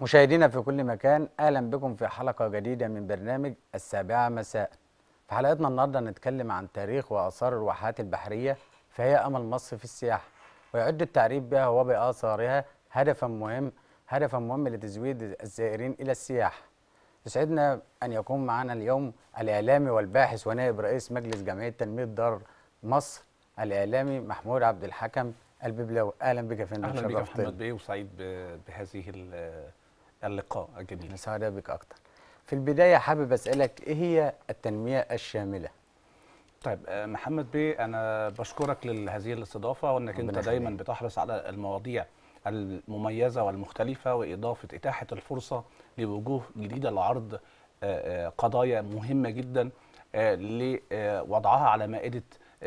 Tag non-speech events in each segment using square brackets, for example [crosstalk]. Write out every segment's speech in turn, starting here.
مشاهدينا في كل مكان اهلا بكم في حلقه جديده من برنامج السابعه مساء في حلقتنا النهارده هنتكلم عن تاريخ واثار الواحات البحريه فهي امل مصر في السياحه ويعد التعريف بها وباثارها هدفا مهم هدفا مهم لتزويد الزائرين الى السياحه يسعدنا ان يكون معنا اليوم الاعلامي والباحث ونائب رئيس مجلس جمعيه تنميه دار مصر الاعلامي محمود عبد الحكم الببلاوي اهلا بك يا فندم اهلا بك محمد بيه وسعيد بهذه اللقاء الجميل نسعد بك اكتر في البدايه حابب اسالك ايه هي التنميه الشامله طيب آه، محمد بيه انا بشكرك لهذه الاستضافه وانك انت دايما بتحرص على المواضيع المميزه والمختلفه واضافه اتاحه الفرصه لوجوه جديده لعرض آه، آه، قضايا مهمه جدا لوضعها على مائده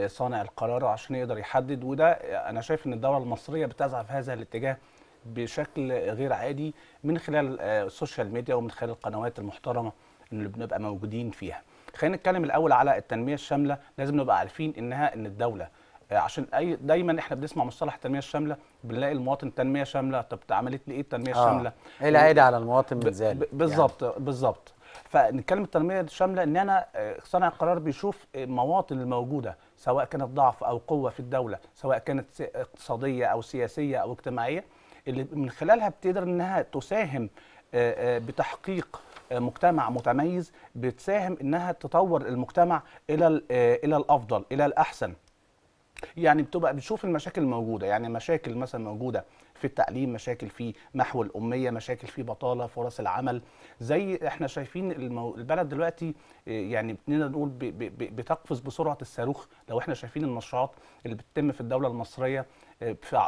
صانع القرار عشان يقدر يحدد وده انا شايف ان الدوله المصريه بتزعف هذا الاتجاه بشكل غير عادي من خلال آه، السوشيال ميديا ومن خلال القنوات المحترمه اللي بنبقى موجودين فيها. خلينا نتكلم الاول على التنميه الشامله، لازم نبقى عارفين انها ان الدوله آه، عشان اي دايما احنا بنسمع مصطلح التنميه الشامله بنلاقي المواطن تنميه شامله طب عملت لي ايه التنميه آه. الشامله؟ آه. ايه العائد على المواطن من يعني. ذلك؟ بالظبط يعني. بالظبط فنتكلم التنميه الشامله ان انا صانع القرار بيشوف المواطن الموجوده سواء كانت ضعف او قوه في الدوله سواء كانت اقتصاديه او سياسيه او اجتماعيه اللي من خلالها بتقدر انها تساهم آه، آه، بتحقيق آه، مجتمع متميز بتساهم انها تطور المجتمع الى الى الافضل الى الاحسن يعني بتبقى بتشوف المشاكل الموجوده يعني مشاكل مثلا موجوده في التعليم مشاكل في محو الاميه مشاكل في بطاله فرص العمل زي احنا شايفين البلد دلوقتي يعني نقدر نقول بتقفز بسرعه الصاروخ لو احنا شايفين المشروعات اللي بتتم في الدوله المصريه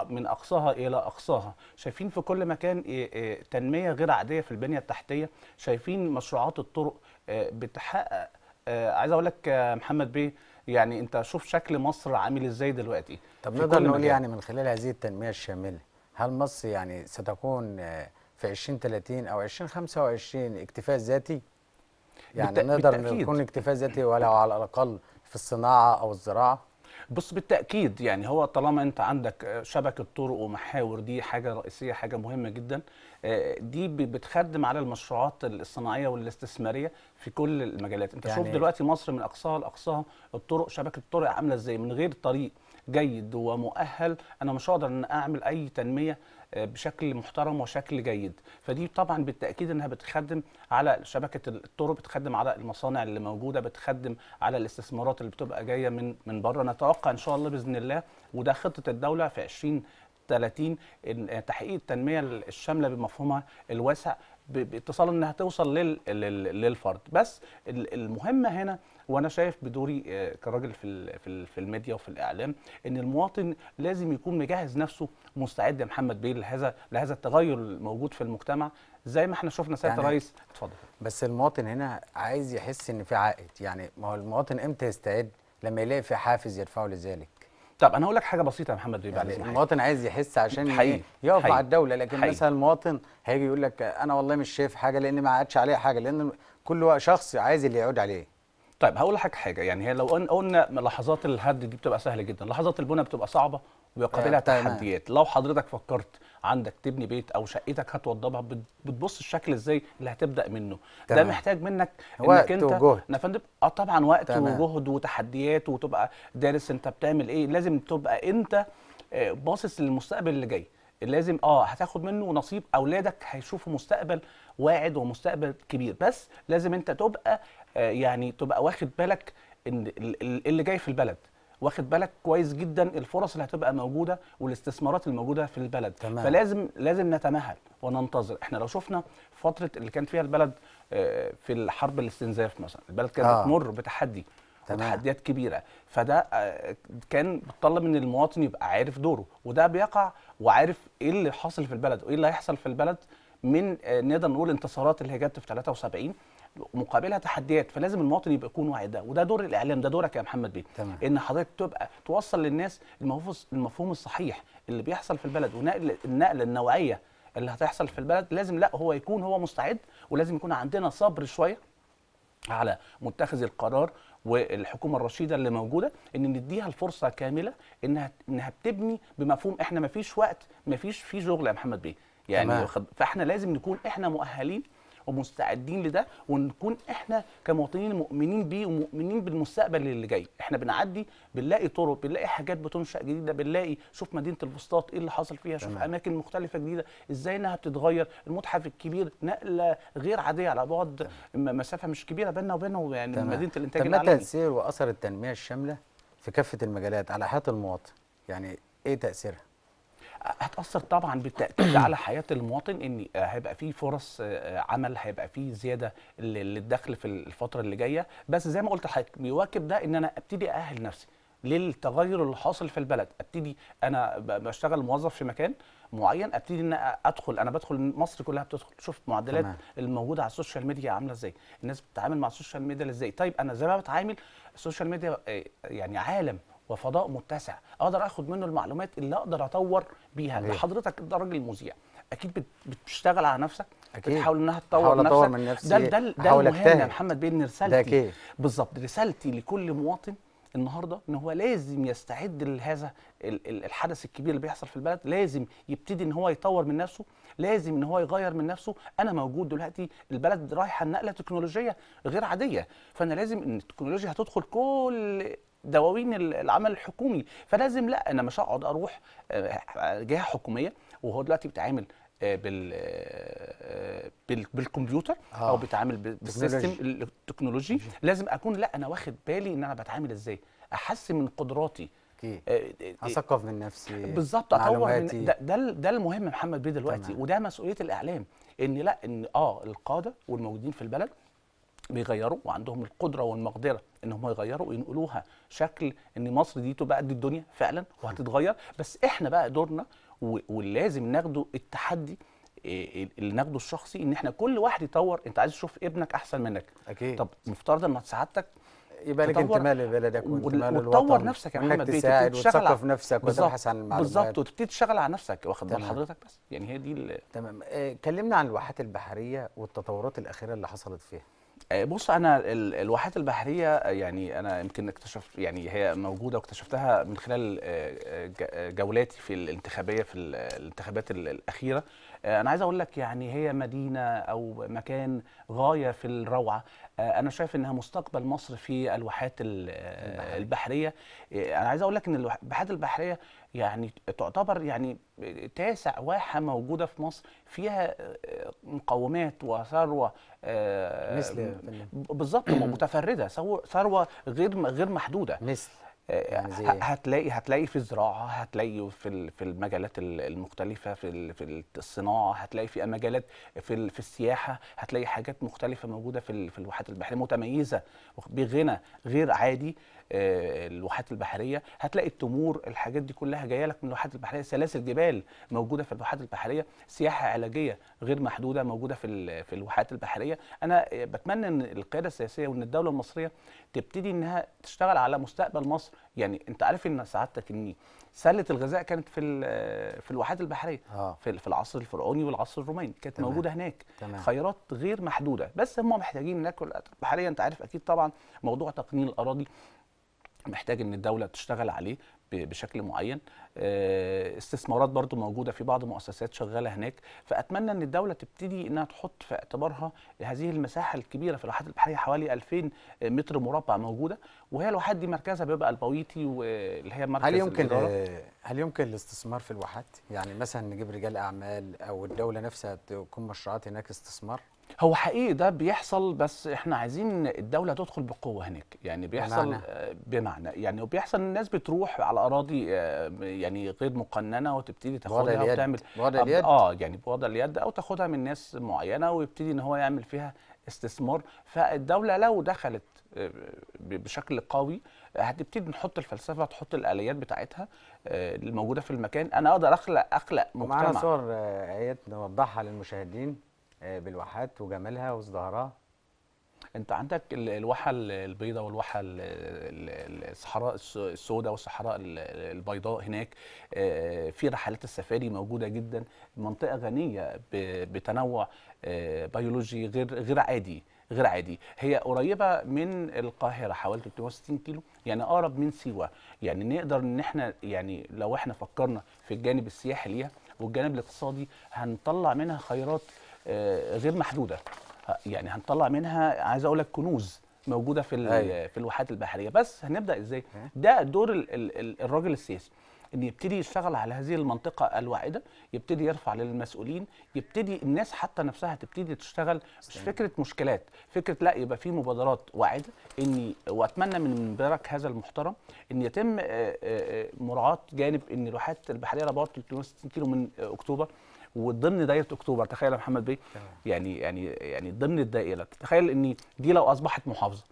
من اقصاها الى اقصاها شايفين في كل مكان إيه، إيه، تنميه غير عاديه في البنيه التحتيه شايفين مشروعات الطرق آه، بتحقق آه، عايز اقول لك محمد بيه يعني انت شوف شكل مصر عامل ازاي دلوقتي طب نقدر نقول يعني من خلال هذه التنميه الشامله هل مصر يعني ستكون آه، في 2030 او 2025 اكتفاء ذاتي يعني بالت... نقدر نكون اكتفاء ذاتي ولو على الاقل في الصناعه او الزراعه بص بالتاكيد يعني هو طالما انت عندك آه، شبكه طرق ومحاور دي حاجه رئيسيه حاجه مهمه جدا آه، دي بتخدم على المشروعات الصناعيه والاستثماريه في كل المجالات انت يعني شوف دلوقتي مصر من اقصاها لاقصاها الطرق شبكه الطرق عامله ازاي من غير طريق جيد ومؤهل انا مش هقدر ان اعمل اي تنميه بشكل محترم وشكل جيد فدي طبعا بالتاكيد انها بتخدم على شبكه الطرق بتخدم على المصانع اللي موجوده بتخدم على الاستثمارات اللي بتبقى جايه من من بره نتوقع ان شاء الله باذن الله وده خطه الدوله في 20 30 تحقيق التنميه الشامله بمفهومها الواسع باتصال انها توصل للفرد بس المهمه هنا وانا شايف بدوري آه، كراجل في في الميديا وفي الاعلام ان المواطن لازم يكون مجهز نفسه مستعد يا محمد بيه لهذا لهذا التغير الموجود في المجتمع زي ما احنا شفنا سياده يعني اتفضل بس المواطن هنا عايز يحس ان في عائد يعني ما هو المواطن امتى يستعد لما يلاقي في حافز يدفعه لذلك طب انا هقول لك حاجه بسيطه يا محمد بيه يعني المواطن عايز يحس عشان حقيقي. إيه؟ يقف حقيقي. على الدوله لكن حقيقي. مثلا المواطن هيجي يقول لك انا والله مش شايف حاجه لان ما عادش عليه حاجه لان كل شخص عايز اللي يعود عليه طيب هقول لك حاجه يعني هي لو قلنا لحظات الهد دي بتبقى سهله جدا لحظات البنى بتبقى صعبه وبيقابلها آه، تحديات لو حضرتك فكرت عندك تبني بيت او شقتك هتوضبها بتبص الشكل ازاي اللي هتبدا منه تمام. ده محتاج منك وقت انك انت وجهد. يا فندم اه طبعا وقت تمام. وجهد وتحديات وتبقى دارس انت بتعمل ايه لازم تبقى انت آه، باصص للمستقبل اللي جاي لازم اه هتاخد منه نصيب اولادك هيشوفوا مستقبل واعد ومستقبل كبير بس لازم انت تبقى آه، يعني تبقى واخد بالك ان اللي جاي في البلد واخد بالك كويس جدا الفرص اللي هتبقى موجوده والاستثمارات الموجوده في البلد تمام. فلازم لازم نتمهل وننتظر احنا لو شفنا فتره اللي كانت فيها البلد آه، في الحرب الاستنزاف مثلا البلد كانت آه. بتمر بتحدي تحديات كبيره فده آه، كان بيطلب ان المواطن يبقى عارف دوره وده بيقع وعارف ايه اللي حاصل في البلد وايه اللي هيحصل في البلد من نقدر نقول انتصارات اللي هي جت في 73 مقابلها تحديات فلازم المواطن يبقى يكون واعي ده وده دور الاعلام ده دورك يا محمد بيه تمام. ان حضرتك تبقى توصل للناس المفهوم الصحيح اللي بيحصل في البلد ونقل النقله النوعيه اللي هتحصل في البلد لازم لا هو يكون هو مستعد ولازم يكون عندنا صبر شويه على متخذ القرار والحكومه الرشيده اللي موجوده ان نديها الفرصه كامله انها انها بتبني بمفهوم احنا ما فيش وقت ما فيش في شغل يا محمد بيه يعني فاحنا لازم نكون احنا مؤهلين ومستعدين لده ونكون احنا كمواطنين مؤمنين بيه ومؤمنين بالمستقبل اللي جاي احنا بنعدي بنلاقي طرق بنلاقي حاجات بتنشا جديده بنلاقي شوف مدينه البسطاط ايه اللي حصل فيها شوف تمام. اماكن مختلفه جديده ازاي انها بتتغير المتحف الكبير نقله غير عاديه على بعد مسافه مش كبيره بيننا وبينه يعني تمام. مدينه الانتاج تم تاثير واثر التنميه الشامله في كافه المجالات على حياه المواطن يعني ايه تاثيرها هتاثر طبعا بالتاكيد على حياه المواطن ان هيبقى في فرص آه، عمل هيبقى في زياده للدخل في الفتره اللي جايه بس زي ما قلت لحضرتك بيواكب ده ان انا ابتدي ااهل نفسي للتغير اللي حاصل في البلد ابتدي انا بشتغل موظف في مكان معين ابتدي ان ادخل انا بدخل مصر كلها بتدخل شوف معدلات تمام. الموجوده على السوشيال ميديا عامله ازاي الناس بتتعامل مع السوشيال ميديا ازاي طيب انا زي ما بتعامل السوشيال ميديا آه، يعني عالم وفضاء متسع اقدر اخد منه المعلومات اللي اقدر اطور بيها اللي لحضرتك إيه. انت راجل مذيع اكيد بتشتغل على نفسك أكيد. بتحاول انها تطور نفسك أطور من نفسي ده ده ده المهم يا محمد بيه ان رسالتي بالظبط رسالتي لكل مواطن النهارده ان هو لازم يستعد لهذا الحدث الكبير اللي بيحصل في البلد لازم يبتدي ان هو يطور من نفسه لازم ان هو يغير من نفسه انا موجود دلوقتي البلد رايحه نقله تكنولوجيه غير عاديه فانا لازم ان التكنولوجيا هتدخل كل دواوين العمل الحكومي فلازم لا انا مش هقعد اروح آه، جهه حكوميه وهو دلوقتي بيتعامل آه، آه، بال بالكمبيوتر آه. او بيتعامل بالسيستم التكنولوجي لازم اكون لا انا واخد بالي ان انا بتعامل ازاي احسن من قدراتي اكيد اثقف من نفسي بالظبط اطور من ده, ده المهم محمد بيه دلوقتي وده مسؤوليه الاعلام ان لا ان اه القاده والموجودين في البلد بيغيروا وعندهم القدره والمقدره ان هم يغيروا وينقلوها شكل ان مصر دي تبقى قد الدنيا فعلا وهتتغير بس احنا بقى دورنا ولازم ناخده التحدي آه، اللي ناخده الشخصي ان احنا كل واحد يطور انت عايز تشوف ابنك احسن منك اكيد طب مفترض ان سعادتك يبقى لك انتماء لبلدك وانتماء للوطن وتطور نفسك يا محمد تساعد وتثقف نفسك وتبحث عن المعلومات بالظبط وتبتدي تشتغل على نفسك واخد بال حضرتك بس يعني هي دي تمام اتكلمنا آه، عن الواحات البحريه والتطورات الاخيره اللي حصلت فيها آه، بص انا الواحات البحريه آه، يعني انا يمكن اكتشفت يعني هي موجوده واكتشفتها من خلال آه، جولاتي في الانتخابيه في الانتخابات الاخيره انا عايز اقول لك يعني هي مدينه او مكان غايه في الروعه انا شايف انها مستقبل مصر في الواحات البحريه انا عايز اقول لك ان الواحات البحريه يعني تعتبر يعني تاسع واحه موجوده في مصر فيها آه، مقومات وثروه آه، مثل بالظبط [clears throat] متفرده ثروه غير غير محدوده مثل آه، يعني إيه؟ هتلاقي هتلاقي في الزراعه هتلاقي في في المجالات المختلفه في في الصناعه هتلاقي في مجالات في في السياحه هتلاقي حاجات مختلفه موجوده في في الواحات البحريه متميزه بغنى غير عادي آه، الواحات البحريه هتلاقي التمور الحاجات دي كلها جايه لك من الواحات البحريه سلاسل جبال موجوده في الواحات البحريه سياحه علاجيه غير محدوده موجوده في في الواحات البحريه انا آه، بتمنى ان القياده السياسيه وان الدوله المصريه تبتدي انها تشتغل على مستقبل مصر يعني انت عارف ان سعادتك اني سله الغذاء كانت في في الواحات البحريه آه. في, في العصر الفرعوني والعصر الروماني كانت تمام. موجوده هناك تمام. خيرات غير محدوده بس هم محتاجين ناكل بحريه انت عارف اكيد طبعا موضوع تقنين الاراضي محتاج ان الدوله تشتغل عليه بشكل معين آه، استثمارات برضو موجودة في بعض مؤسسات شغالة هناك فأتمنى أن الدولة تبتدي أنها تحط في اعتبارها هذه المساحة الكبيرة في الواحات البحرية حوالي 2000 متر مربع موجودة وهي الواحات دي مركزها بيبقى البويتي واللي هي مركز هل يمكن الإدارة. هل يمكن الاستثمار في الواحات؟ يعني مثلا نجيب رجال أعمال أو الدولة نفسها تكون مشروعات هناك استثمار؟ هو حقيقي ده بيحصل بس احنا عايزين الدوله تدخل بقوه هناك يعني بيحصل بمعنى, بمعنى يعني وبيحصل الناس بتروح على اراضي آه، يعني غير مقننه وتبتدي تاخدها وتعمل بوضع اليد اه يعني بوضع اليد او تاخدها من ناس معينه ويبتدي ان هو يعمل فيها استثمار فالدوله لو دخلت آه، بشكل قوي هتبتدي نحط الفلسفه تحط الاليات بتاعتها آه، الموجوده في المكان انا اقدر اخلق اخلق مجتمع معانا صور ايات نوضحها للمشاهدين آه، بالواحات وجمالها وازدهارها انت عندك الواحه البيضاء والواحه الصحراء السوداء والصحراء البيضاء هناك آه، في رحلات السفاري موجوده جدا منطقه غنيه بتنوع آه، بيولوجي غير غير عادي غير عادي هي قريبه من القاهره حوالي 360 كيلو يعني اقرب من سيوه يعني نقدر ان احنا يعني لو احنا فكرنا في الجانب السياحي ليها والجانب الاقتصادي هنطلع منها خيرات آه، غير محدوده آه، يعني هنطلع منها عايز اقول لك كنوز موجوده في أيوة. في الواحات البحريه بس هنبدا ازاي ده دور الراجل السياسي ان يبتدي يشتغل على هذه المنطقه الواعده يبتدي يرفع للمسؤولين يبتدي الناس حتى نفسها تبتدي تشتغل مش فكره مشكلات فكره لا يبقى في مبادرات واعده اني واتمنى من مبارك هذا المحترم ان يتم آه، مراعاه جانب ان الواحات البحريه رباط 360 كيلو من اكتوبر وضمن دايره اكتوبر تخيل يا محمد بيه يعني يعني يعني ضمن الدائره تخيل ان دي لو اصبحت محافظه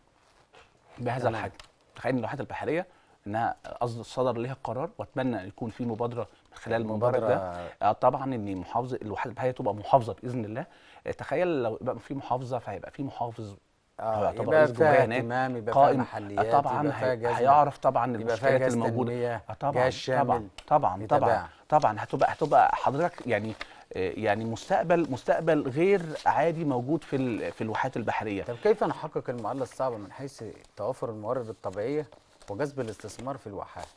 بهذا الحجم تخيل ان اللوحات البحريه انها صدر ليها قرار واتمنى ان يكون في مبادره خلال المبارك ده آه، طبعا ان محافظه الوحدات البحريه تبقى محافظه باذن الله آه، تخيل لو يبقى في محافظه فهيبقى في محافظ اه يعتبر رئيس جمهوريه هناك يبقى قائم محليات آه، طبعا هيعرف طبعا المشكلات الموجوده آه، طبعا طبعا طبعا طبعا طبعا هتبقى هتبقى حضرتك يعني آه، يعني مستقبل مستقبل غير عادي موجود في في الواحات البحريه طب كيف نحقق المعادله الصعبه من حيث توافر الموارد الطبيعيه وجذب الاستثمار في الواحات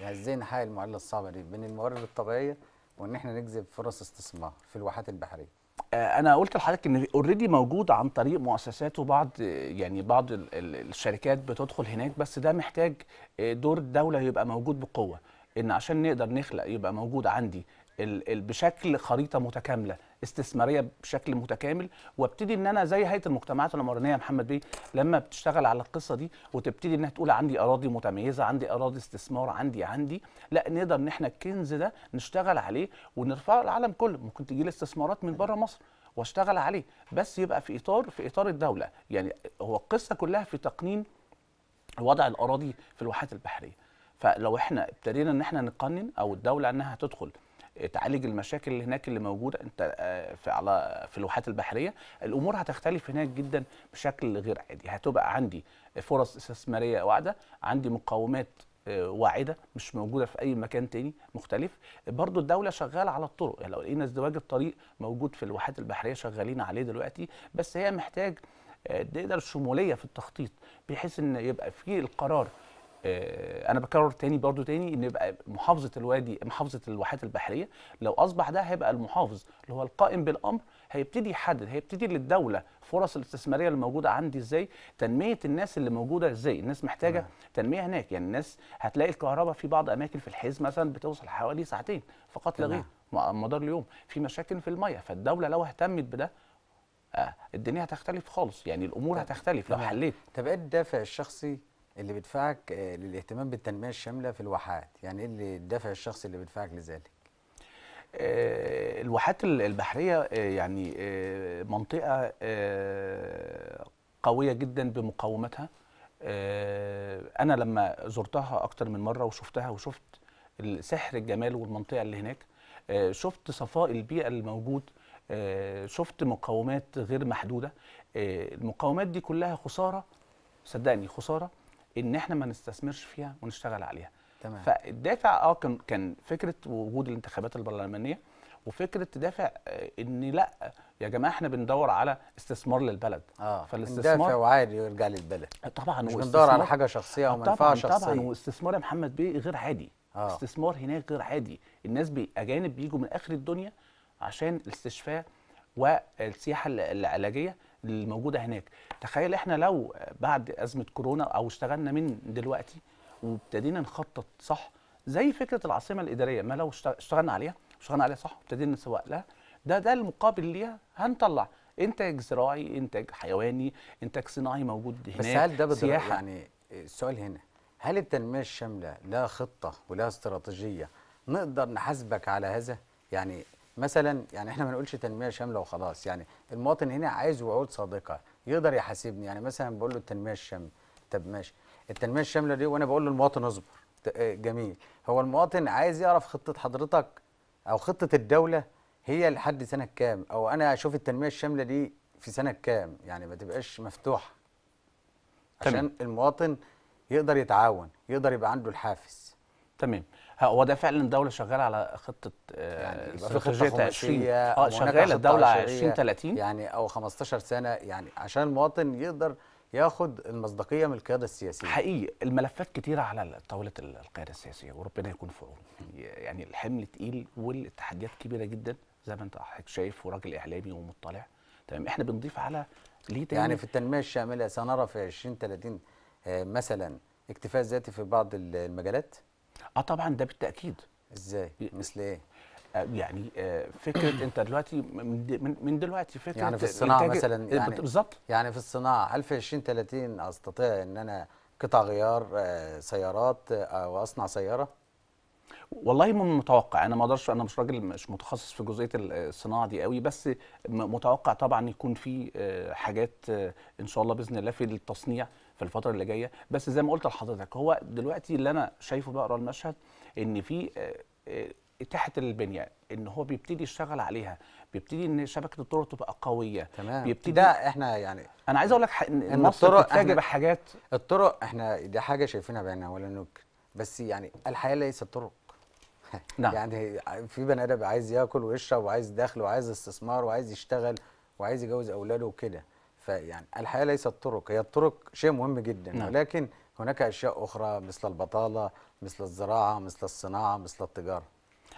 يعني ازاي نحقق المعادله الصعبه دي بين الموارد الطبيعيه وان احنا نجذب فرص استثمار في الواحات البحريه آه، انا قلت لحضرتك ان اوريدي موجود عن طريق مؤسسات وبعض يعني بعض الشركات بتدخل هناك بس ده محتاج آه، دور الدوله يبقى موجود بقوه ان عشان نقدر نخلق يبقى موجود عندي بشكل خريطه متكامله استثماريه بشكل متكامل وابتدي ان انا زي هيئه المجتمعات العمرانيه محمد بيه لما بتشتغل على القصه دي وتبتدي انها تقول عندي اراضي متميزه عندي اراضي استثمار عندي عندي لا نقدر ان احنا الكنز ده نشتغل عليه ونرفعه للعالم كله ممكن تجي لي استثمارات من بره مصر واشتغل عليه بس يبقى في اطار في اطار الدوله يعني هو القصه كلها في تقنين وضع الاراضي في الواحات البحريه فلو احنا ابتدينا ان احنا نقنن او الدوله انها تدخل تعالج المشاكل اللي هناك اللي موجوده انت آه، في على في الواحات البحريه الامور هتختلف هناك جدا بشكل غير عادي هتبقى عندي فرص استثماريه واعده عندي مقومات آه، واعده مش موجوده في اي مكان تاني مختلف برضو الدوله شغاله على الطرق يعني لو لقينا ازدواج الطريق موجود في الواحات البحريه شغالين عليه دلوقتي بس هي محتاج تقدر آه، شموليه في التخطيط بحيث ان يبقى في القرار آه، انا بكرر تاني برضو تاني ان يبقى محافظه الوادي محافظه الواحات البحريه لو اصبح ده هيبقى المحافظ اللي هو القائم بالامر هيبتدي يحدد هيبتدي للدوله فرص الاستثماريه اللي موجوده عندي ازاي تنميه الناس اللي موجوده ازاي الناس محتاجه م. نعم. تنميه هناك يعني الناس هتلاقي الكهرباء في بعض اماكن في الحيز مثلا بتوصل حوالي ساعتين فقط لا غير نعم. مدار اليوم في مشاكل في الميه فالدوله لو اهتمت بده آه الدنيا هتختلف خالص يعني الامور طب هتختلف لو حليت طب ايه الدافع الشخصي اللي بيدفعك آه، للاهتمام بالتنميه الشامله في الواحات يعني ايه اللي الدافع الشخصي اللي بيدفعك لذلك آه، الواحات البحريه آه، يعني منطقه قويه جدا بمقاومتها انا لما زرتها اكتر من مره وشفتها وشفت سحر الجمال والمنطقه اللي هناك شفت صفاء البيئه الموجود شفت مقاومات غير محدوده المقاومات دي كلها خساره صدقني خساره ان احنا ما نستثمرش فيها ونشتغل عليها تمام فالدافع اه كان كان فكره وجود الانتخابات البرلمانيه وفكره دافع آه، ان لا يا جماعه احنا بندور على استثمار للبلد اه فالاستثمار وعادي يرجع للبلد آه، طبعا مش بندور على حاجه شخصيه او منفعه شخصيه طبعا واستثمار يا محمد بيه غير عادي آه. استثمار هناك غير عادي الناس اجانب بيجوا من اخر الدنيا عشان الاستشفاء والسياحه العلاجيه الموجوده هناك تخيل احنا لو بعد ازمه كورونا او اشتغلنا من دلوقتي وابتدينا نخطط صح زي فكره العاصمه الاداريه ما لو اشتغلنا عليها اشتغلنا عليها صح وابتدينا نسوق لها ده ده المقابل ليها هنطلع انتاج زراعي انتاج حيواني انتاج صناعي موجود هناك بس هل ده سياحة. يعني السؤال هنا هل التنميه الشامله لها خطه ولها استراتيجيه نقدر نحاسبك على هذا يعني مثلا يعني احنا ما نقولش تنميه شامله وخلاص يعني المواطن هنا عايز وعود صادقه يقدر يحاسبني يعني مثلا بقول له التنميه الشامله طب ماشي التنميه الشامله دي وانا بقول للمواطن اصبر آه، جميل هو المواطن عايز يعرف خطه حضرتك او خطه الدوله هي لحد سنه كام او انا اشوف التنميه الشامله دي في سنه كام يعني ما تبقاش مفتوحه عشان تمام. المواطن يقدر يتعاون يقدر يبقى عنده الحافز تمام هو ده فعلا الدوله شغاله على خطه يعني آه، في خطه 20 اه شغاله الدوله 20 30 يعني او 15 سنه يعني عشان المواطن يقدر ياخد المصداقيه من القياده السياسيه حقيقي الملفات كتيره على طاوله القياده السياسيه وربنا يكون في يعني الحمل تقيل والتحديات كبيره جدا زي ما انت حضرتك شايف وراجل اعلامي ومطلع تمام احنا بنضيف على ليه تاني يعني في التنميه الشامله سنرى في 20 30 آه، مثلا اكتفاء ذاتي في بعض المجالات اه طبعا ده بالتاكيد ازاي مثل ايه آه، يعني آه، فكره انت دلوقتي من دلوقتي فكره يعني في الصناعه مثلا يعني بالظبط يعني في الصناعه هل في 2030 استطيع ان انا قطع غيار آه، سيارات او اصنع سياره والله من المتوقع انا ما اقدرش انا مش راجل مش متخصص في جزئيه الصناعه دي قوي بس متوقع طبعا يكون في حاجات ان شاء الله باذن الله في التصنيع في الفتره اللي جايه بس زي ما قلت لحضرتك هو دلوقتي اللي انا شايفه بقرا المشهد ان في تحت آه، البنيه آه، ان هو بيبتدي يشتغل عليها بيبتدي ان شبكه الطرق تبقى قويه تمام بيبتدي ده احنا يعني انا عايز اقول لك ان الطرق بتتفاجئ بحاجات الطرق احنا دي حاجه شايفينها بعيننا ولا نك بس يعني الحياه ليست طرق [laughs] نعم. يعني في بني ادم عايز ياكل ويشرب وعايز دخل وعايز استثمار وعايز يشتغل وعايز يجوز اولاده وكده فيعني الحياه ليست طرق هي الطرق شيء مهم جدا نعم. ولكن هناك اشياء اخرى مثل البطاله مثل الزراعه مثل الصناعه مثل التجاره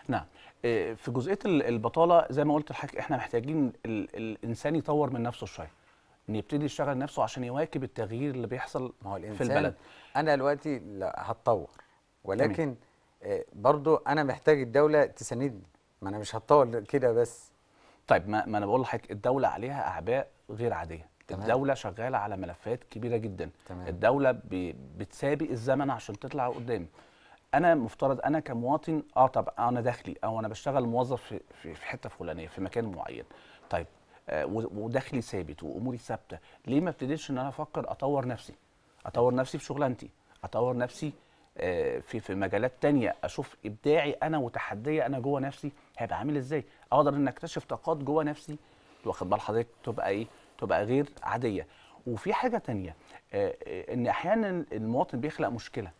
نعم إيه، في جزئيه البطاله زي ما قلت لحضرتك احنا محتاجين الانسان يطور من نفسه شويه يبتدي يشتغل نفسه عشان يواكب التغيير اللي بيحصل ما هو الإنسان في البلد انا دلوقتي هتطور ولكن تمام. إيه، برضو انا محتاج الدوله تساندني ما انا مش هتطور كده بس طيب ما انا بقول لحضرتك الدوله عليها اعباء غير عاديه تمام. الدوله شغاله على ملفات كبيره جدا تمام. الدوله بتسابق الزمن عشان تطلع قدام انا مفترض انا كمواطن اه طب انا داخلي او انا بشتغل موظف في, في حته فلانيه في مكان معين طيب آه ودخلي ثابت واموري ثابته ليه ما ابتديتش ان انا افكر اطور نفسي اطور نفسي في شغلانتي اطور نفسي آه في في مجالات تانية اشوف ابداعي انا وتحدي انا جوه نفسي هيبقى عامل ازاي اقدر ان اكتشف طاقات جوه نفسي واخد بال حضرتك تبقى ايه تبقى غير عاديه وفي حاجه تانية آه، آه، ان احيانا المواطن بيخلق مشكله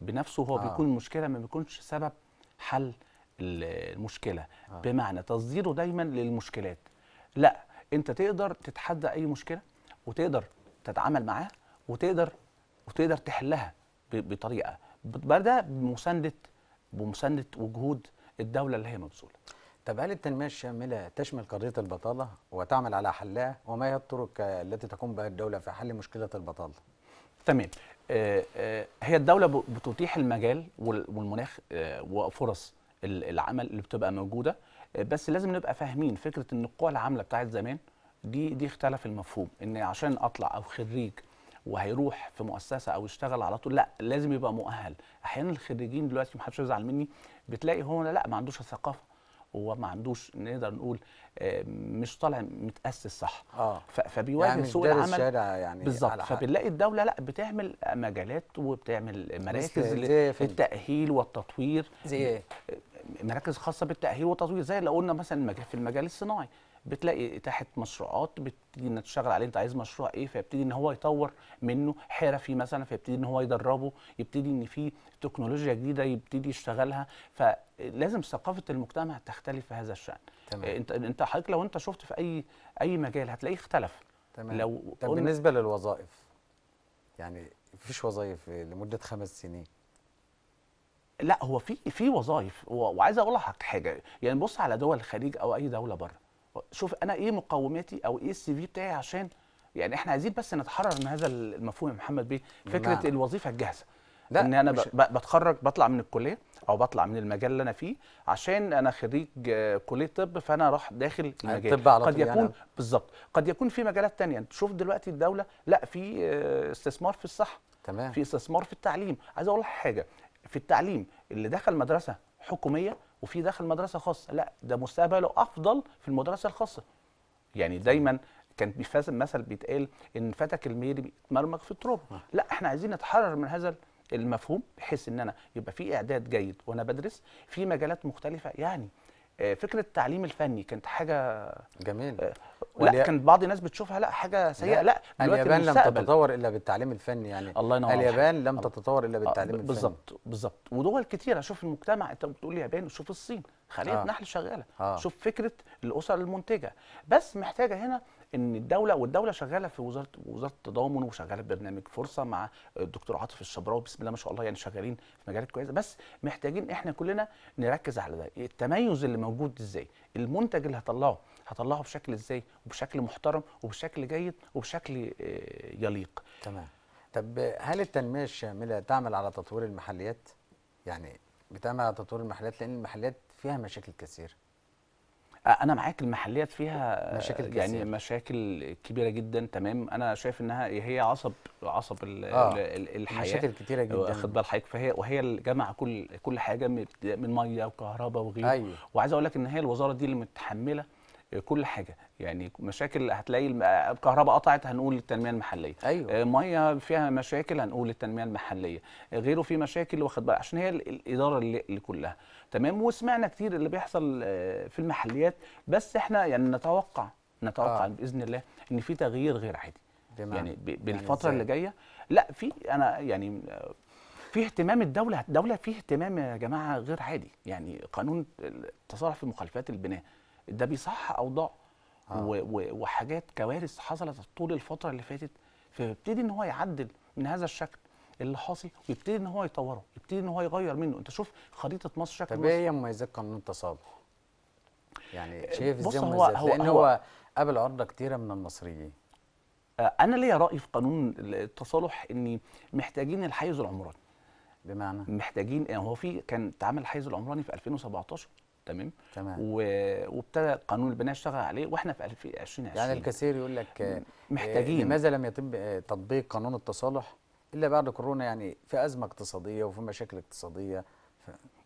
بنفسه هو آه. بيكون المشكله ما بيكونش سبب حل المشكله آه. بمعنى تصديره دايما للمشكلات لا انت تقدر تتحدى اي مشكله وتقدر تتعامل معاها وتقدر وتقدر تحلها بطريقه ده بمسانده بمسانده وجهود الدوله اللي هي مبذوله طب هل التنمية الشاملة تشمل قضية البطالة وتعمل على حلها وما هي الطرق التي تقوم بها الدولة في حل مشكلة البطالة؟ تمام آه، آه، هي الدولة بتتيح المجال والمناخ آه، وفرص العمل اللي بتبقى موجودة بس لازم نبقى فاهمين فكرة ان القوى العاملة بتاعت زمان دي دي اختلف المفهوم ان عشان اطلع او خريج وهيروح في مؤسسه او يشتغل على طول لا لازم يبقى مؤهل احيانا الخريجين دلوقتي محدش يزعل مني بتلاقي هو لا ما عندوش الثقافه ما عندوش نقدر نقول آه، مش طالع متاسس صح آه. فبيواجه يعني سوق العمل يعني بالظبط فبنلاقي الدوله لا بتعمل مجالات وبتعمل مراكز للتاهيل إيه والتطوير زي ايه مراكز خاصه بالتاهيل والتطوير زي اللي قلنا مثلا في المجال الصناعي بتلاقي اتاحه مشروعات بتبتدي انك تشتغل عليه انت عايز مشروع ايه فيبتدي ان هو يطور منه حرفي مثلا فيبتدي ان هو يدربه يبتدي ان في تكنولوجيا جديده يبتدي يشتغلها فلازم ثقافه المجتمع تختلف في هذا الشان تمام. إيه، انت انت حضرتك لو انت شفت في اي اي مجال هتلاقيه اختلف تمام لو طب بالنسبه للوظائف يعني مفيش وظائف لمده خمس سنين لا هو في في وظائف وعايز اقول لحضرتك حاجه يعني بص على دول الخليج او اي دوله بره شوف انا ايه مقوماتي او ايه السي في بتاعي عشان يعني احنا عايزين بس نتحرر من هذا المفهوم يا محمد بيه فكره لا. نعم. الوظيفه الجاهزه لا ان انا بتخرج بطلع من الكليه او بطلع من المجال اللي انا فيه عشان انا خريج آه، كليه طب فانا راح داخل المجال يعني الطب على قد يعني؟ يكون يعني. بالظبط قد يكون في مجالات تانية تشوف دلوقتي الدوله لا في آه، استثمار في الصحه تمام في استثمار في التعليم عايز اقول لك حاجه في التعليم اللي دخل مدرسه حكوميه وفي داخل مدرسه خاصه لا ده مستقبله افضل في المدرسه الخاصه يعني دايما كان في مثل بيتقال ان فتك الميري مرمق في التراب آه. لا احنا عايزين نتحرر من هذا المفهوم بحيث ان انا يبقى في اعداد جيد وانا بدرس في مجالات مختلفه يعني آه، فكره التعليم الفني كانت حاجه جميل آه، لا كانت بعض الناس بتشوفها لا حاجه سيئه لا, لا. اليابان لم تتطور الا بالتعليم الفني يعني الله ينور اليابان لم تتطور الا بالتعليم الفني بالظبط بالظبط ودول كتير شوف المجتمع انت بتقول اليابان وشوف الصين خليه آه. نحل شغاله آه. شوف فكره الاسر المنتجه بس محتاجه هنا ان الدوله والدوله شغاله في وزاره وزاره التضامن وشغاله ببرنامج فرصه مع الدكتور عاطف الشبراوي بسم الله ما شاء الله يعني شغالين في مجالات كويسه بس محتاجين احنا كلنا نركز على ده التميز اللي موجود ازاي المنتج اللي هطلعه هطلعه بشكل ازاي وبشكل محترم وبشكل جيد وبشكل آه، يليق تمام طب هل التنميه الشامله تعمل على تطوير المحليات يعني بتعمل على تطوير المحليات لان المحليات فيها مشاكل كثيره آه، انا معاك المحليات فيها آه، مشاكل كثير. يعني مشاكل كبيره جدا تمام انا شايف انها هي عصب عصب آه. الحياه مشاكل كتيره جدا واخد بال حضرتك فهي وهي اللي جمع كل كل حاجه من ميه وكهرباء وغيره أيوه. وعايز اقول لك ان هي الوزاره دي اللي متحمله آه، كل حاجه يعني مشاكل هتلاقي الكهرباء قطعت هنقول التنميه المحليه أيوة. ميه فيها مشاكل هنقول التنميه المحليه غيره في مشاكل واخد بالك عشان هي الاداره اللي كلها تمام وسمعنا كتير اللي بيحصل آه، في المحليات بس احنا يعني نتوقع نتوقع آه. باذن الله ان في تغيير غير عادي يعني, يعني بالفتره يعني اللي جايه لا في انا يعني آه، في اهتمام الدوله الدوله في اهتمام يا جماعه غير عادي يعني قانون التصالح في مخالفات البناء ده بيصحح اوضاع آه. وحاجات كوارث حصلت طول الفتره اللي فاتت فبيبتدي ان هو يعدل من هذا الشكل اللي حاصل ويبتدي ان هو يطوره يبتدي ان هو يغير منه انت شوف خريطه مصر شكل طب ايه مميزات قانون التصالح؟ يعني آه، شايف ازاي مميزات هو لان هو, هو قابل عرضه كتيره من المصريين آه، انا ليا راي في قانون التصالح ان محتاجين الحيز العمراني بمعنى محتاجين يعني هو في كان اتعمل الحيز العمراني في 2017 تمام تمام وابتدى قانون البناء يشتغل عليه واحنا في 2020 يعني الكثير يقول لك آه، محتاجين لماذا لم يتم تطبيق قانون التصالح الا بعد كورونا يعني في ازمه اقتصاديه وفي مشاكل اقتصاديه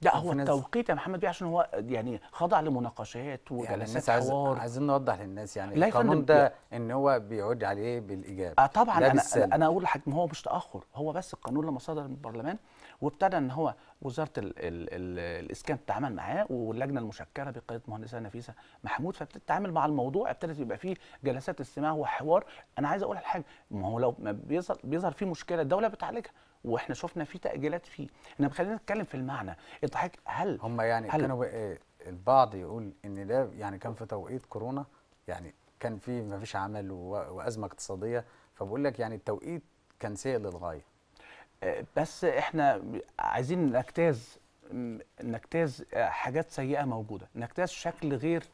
لا هو التوقيت يا محمد بيه عشان هو يعني خضع لمناقشات يعني وجلسات يعني حوار عايز عايزين نوضح للناس يعني لا القانون ده ان هو بيعود عليه بالايجاب آه طبعا انا بالسلم. انا اقول لحجم هو مش تاخر هو بس القانون لما صدر من البرلمان وابتدى ان هو وزاره الـ الـ الـ الاسكان تتعامل معاه واللجنه المشكله بقياده المهندسه نفيسه محمود فبتتعامل مع الموضوع ابتدت يبقى فيه جلسات استماع وحوار انا عايز اقول على حاجه ما هو لو ما بيظهر بيظهر فيه مشكله الدوله بتعالجها واحنا شفنا فيه تاجيلات فيه انما خلينا نتكلم في المعنى انت هل هم يعني هل كانوا إيه، البعض يقول ان ده يعني كان في توقيت كورونا يعني كان في ما فيش عمل وازمه اقتصاديه فبقول لك يعني التوقيت كان سيء للغايه بس احنا عايزين نجتاز نجتاز حاجات سيئه موجوده نجتاز شكل غير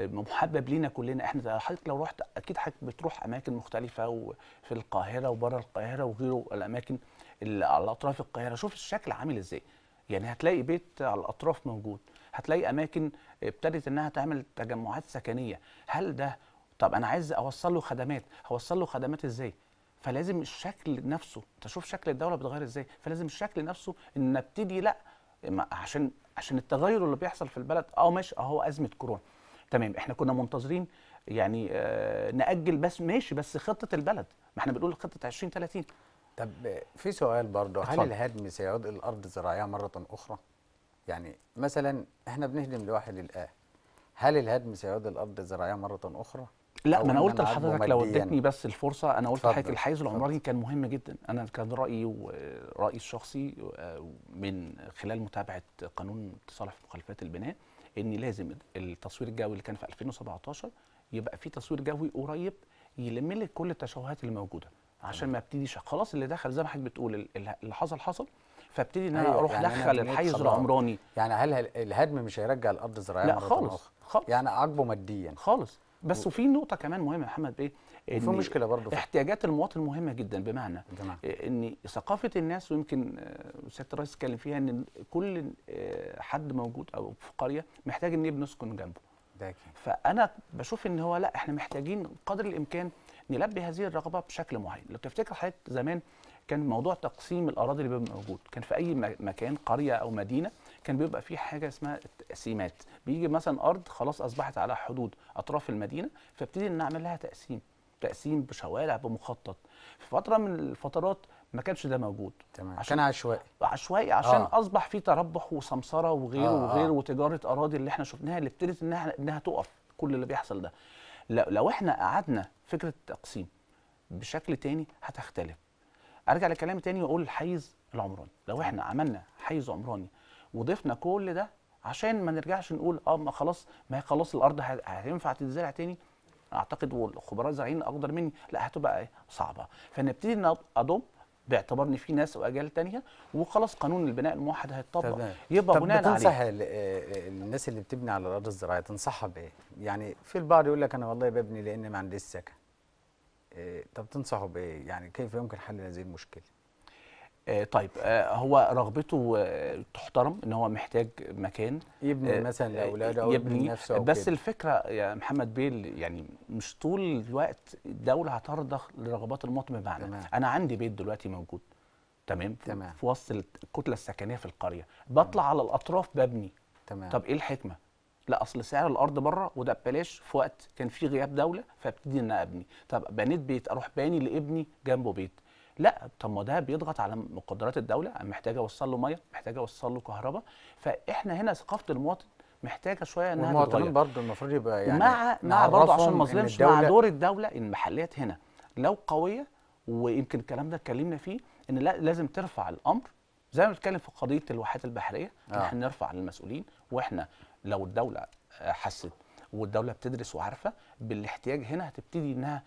محبب لينا كلنا احنا حضرتك لو رحت اكيد حضرتك بتروح اماكن مختلفه وفي القاهره وبره القاهره وغيره الاماكن اللي على اطراف القاهره شوف الشكل عامل ازاي يعني هتلاقي بيت على الاطراف موجود هتلاقي اماكن ابتدت انها تعمل تجمعات سكنيه هل ده طب انا عايز اوصل له خدمات هوصل له خدمات ازاي فلازم الشكل نفسه تشوف شكل الدوله بتغير ازاي فلازم الشكل نفسه ان نبتدي لا عشان عشان التغير اللي بيحصل في البلد اه ماشي اهو اه ازمه كورونا تمام احنا كنا منتظرين يعني آه ناجل بس ماشي بس خطه البلد ما احنا بنقول خطه 2030 طب في سؤال برضه هل الهدم سيعود الى الارض زراعيه مره اخرى يعني مثلا احنا بنهدم لواحد الان هل الهدم سيعود الارض زراعيه مره اخرى لا ما انا قلت لحضرتك لو ادتني بس الفرصه انا قلت حضرتك الحيز العمراني كان مهم جدا انا كان رايي ورايي الشخصي آه، من خلال متابعه قانون في مخالفات البناء ان لازم التصوير الجوي اللي كان في 2017 يبقى في تصوير جوي قريب يلم لك كل التشوهات اللي موجوده عشان ما ابتديش خلاص اللي دخل زي ما حضرتك بتقول اللي حصل حصل فابتدي ان انا أيوة اروح يعني ادخل الحيز العمراني يعني هل الهدم مش هيرجع الارض زراعيه لا خالص, خالص يعني عاقبه ماديا خالص بس وفي نقطه كمان مهمه يا محمد بيه في مشكله برضه احتياجات المواطن مهمه جدا بمعنى جمع. إيه؟ ان ثقافه الناس ويمكن سياده الرئيس اتكلم فيها ان كل آه، حد موجود او في قريه محتاج ان ابنه يسكن جنبه داكي. فانا بشوف ان هو لا احنا محتاجين قدر الامكان نلبي هذه الرغبه بشكل معين لو تفتكر حضرتك زمان كان موضوع تقسيم الاراضي اللي بيبقى موجود كان في اي مكان قريه او مدينه كان بيبقى فيه حاجه اسمها التقسيمات بيجي مثلا ارض خلاص اصبحت على حدود اطراف المدينه فابتدي نعمل لها تقسيم تقسيم بشوارع بمخطط في فتره من الفترات ما كانش ده موجود تمام عشان كان عشوائي عشوائي عشان آه. اصبح في تربح وسمسره وغيره آه. وغيره آه. وتجاره اراضي اللي احنا شفناها اللي ابتدت انها انها تقف كل اللي بيحصل ده لو احنا قعدنا فكره التقسيم بشكل تاني هتختلف ارجع لكلامي تاني واقول الحيز العمراني لو احنا عملنا حيز عمراني وضفنا كل ده عشان ما نرجعش نقول اه ما خلاص ما هي خلاص الارض هينفع تتزرع تاني اعتقد والخبراء الزراعيين اقدر مني لا هتبقى إيه، صعبه فنبتدي اضم باعتبار ان في ناس واجيال تانية وخلاص قانون البناء الموحد هيتطبق يبقى بناء عليه تنصح آه، آه، الناس اللي بتبني على الارض الزراعيه تنصحها بايه؟ يعني في البعض يقول لك انا والله ببني لان ما عنديش سكن. آه، طب تنصحه بايه؟ يعني كيف يمكن حل هذه المشكله؟ آه، طيب آه، هو رغبته آه، تحترم ان هو محتاج مكان يبني مثلا لاولاده او يبني نفسه أو بس كده. الفكره يا محمد بيل يعني مش طول الوقت الدوله هترضخ لرغبات المواطن بمعنى تمام. انا عندي بيت دلوقتي موجود تمام, تمام. في وسط الكتله السكنيه في القريه بطلع تمام. على الاطراف ببني تمام طب ايه الحكمه؟ لا اصل سعر الارض بره وده ببلاش في وقت كان في غياب دوله فابتدي ان ابني طب بنيت بيت اروح باني لابني جنبه بيت لا طب ما ده بيضغط على مقدرات الدوله محتاجه اوصل له ميه محتاجه اوصل له كهرباء فاحنا هنا ثقافه المواطن محتاجه شويه انها المواطنين برضه المفروض يبقى يعني مع مع برضه عشان ما اظلمش مع دور الدوله المحليات هنا لو قويه ويمكن الكلام ده اتكلمنا فيه ان لا لازم ترفع الامر زي ما بنتكلم في قضيه الواحات البحريه آه. احنا نرفع للمسؤولين واحنا لو الدوله آه، حست والدوله بتدرس وعارفه بالاحتياج هنا هتبتدي انها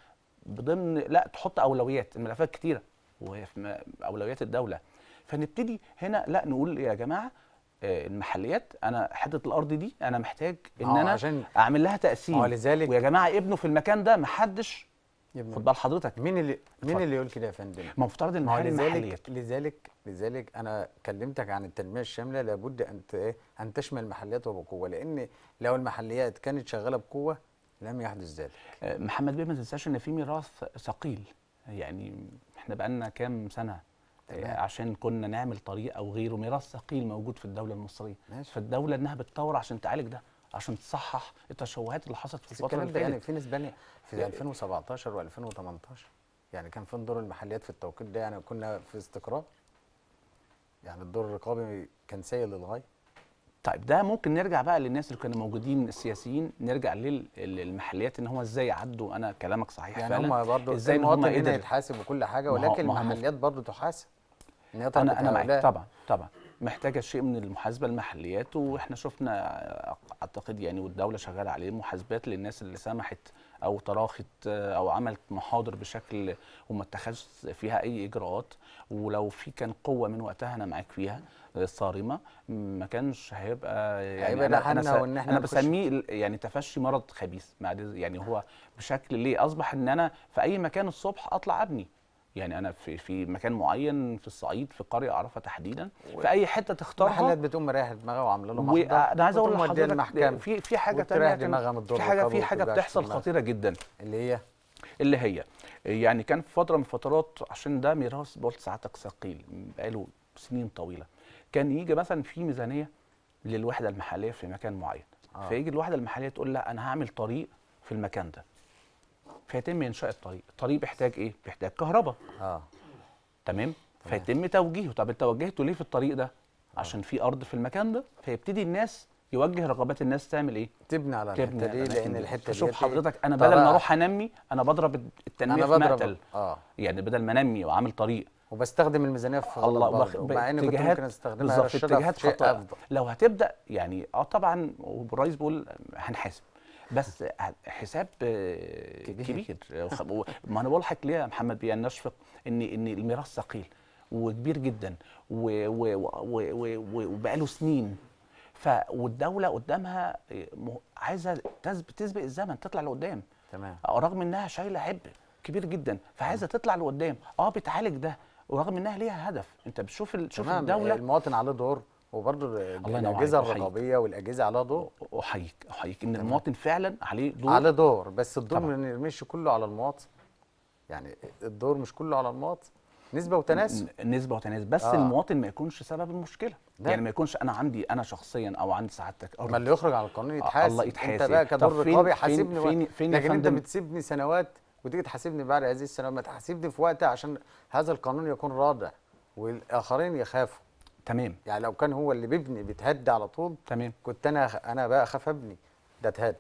بضمن لا تحط اولويات الملفات كتيره وهي في اولويات الدوله فنبتدي هنا لا نقول يا جماعه آه، المحليات انا حته الارض دي انا محتاج ان آه، انا عشان اعمل لها تقسيم ولذلك ويا جماعه ابنه في المكان ده محدش خد بال حضرتك مين اللي مين اللي يقول كده يا فندم؟ ما مفترض المحليات لذلك المحليات. لذلك لذلك انا كلمتك عن التنميه الشامله لابد ان إيه، ان تشمل المحليات وبقوه لان لو المحليات كانت شغاله بقوه لم يحدث ذلك. آه، محمد بيه ما تنساش ان في ميراث ثقيل يعني احنا بقالنا كام سنه آه، تمام. عشان كنا نعمل طريق او غيره ميراث ثقيل موجود في الدوله المصريه ماشي. فالدوله انها بتطور عشان تعالج ده عشان تصحح التشوهات اللي حصلت في الفتره اللي فاتت يعني في نسبه في 2017 يعني و2018 يعني كان فين دور المحليات في التوقيت ده يعني كنا في استقرار يعني الدور الرقابي كان سيء للغايه طيب ده ممكن نرجع بقى للناس اللي كانوا موجودين السياسيين نرجع للمحليات ان هو ازاي عدوا انا كلامك صحيح يعني فعلا هم برضه ازاي المواطن هنا يتحاسب وكل حاجه ولكن المحليات برضه تحاسب انا انا معاك طبعا طبعا محتاجه شيء من المحاسبه المحليات واحنا شفنا اعتقد يعني والدوله شغاله عليه محاسبات للناس اللي سمحت او تراخت او عملت محاضر بشكل وما اتخذش فيها اي اجراءات ولو في كان قوه من وقتها انا معاك فيها الصارمه ما كانش هيبقى يعني هيبقى انا انا, وإن احنا أنا بسميه يعني تفشي مرض خبيث يعني هو بشكل ليه اصبح ان انا في اي مكان الصبح اطلع ابني يعني انا في في مكان معين في الصعيد في قريه اعرفها تحديدا في اي حته تختارها محلات بتقوم مريح دماغها وعامله له انا عايز اقول لحضرتك في في حاجه ثانيه في حاجه في حاجه بتحصل خطيره جدا اللي هي اللي هي يعني كان في فتره من فترات عشان ده ميراث بقول ساعتك ثقيل بقاله سنين طويله كان يجي مثلا في ميزانيه للوحده المحليه في مكان معين آه. فيجي الوحده المحليه تقول لا انا هعمل طريق في المكان ده فيتم انشاء الطريق الطريق بيحتاج ايه بيحتاج كهرباء اه تمام فيتم توجيهه طب انت وجهته ليه في الطريق ده آه. عشان في ارض في المكان ده فيبتدي الناس يوجه رغبات الناس تعمل ايه تبني على تبني دي لان الحته دي شوف إيه؟ حضرتك انا بدل ما اروح انمي انا بضرب التنميه أنا بضرب في مقتل آه. يعني بدل ما انمي واعمل طريق وبستخدم الميزانيه في الله مع ان كنت ممكن استخدمها في اتجاهات خطأ لو هتبدا يعني اه طبعا والرئيس بيقول هنحاسب بس حساب آه، كبير كبير. ما انا بقول لحضرتك ليه يا محمد بيه يعني نشفق ان ان الميراث ثقيل وكبير جدا وبقاله سنين ف والدوله قدامها عايزه تسبق الزمن تطلع لقدام تمام آه، رغم انها شايله عبء كبير جدا فعايزه آه. تطلع لقدام اه بتعالج ده ورغم انها ليها هدف انت بتشوف شوف الدوله المواطن عليه دور وبرضه الاجهزه الرقابيه والاجهزه عليها دور احييك احييك ان المواطن فعلا عليه دور عليه دور بس الدور ما نرميش كله على المواطن يعني الدور مش كله على المواطن نسبة وتناسب نسبة وتناسب بس آه. المواطن ما يكونش سبب المشكلة ده. يعني ما يكونش انا عندي انا شخصيا او عندي سعادتك ما اللي يخرج على القانون آه، يتحاسب الله يتحاسب انت بقى كدور رقابي حاسبني فين فين لكن انت بتسيبني سنوات وتيجي تحاسبني بعد هذه السنوات ما تحاسبني في وقتها عشان هذا القانون يكون رادع والاخرين يخافوا تمام يعني لو كان هو اللي بيبني بيتهد على طول تمام كنت انا انا بقى اخاف ابني ده اتهد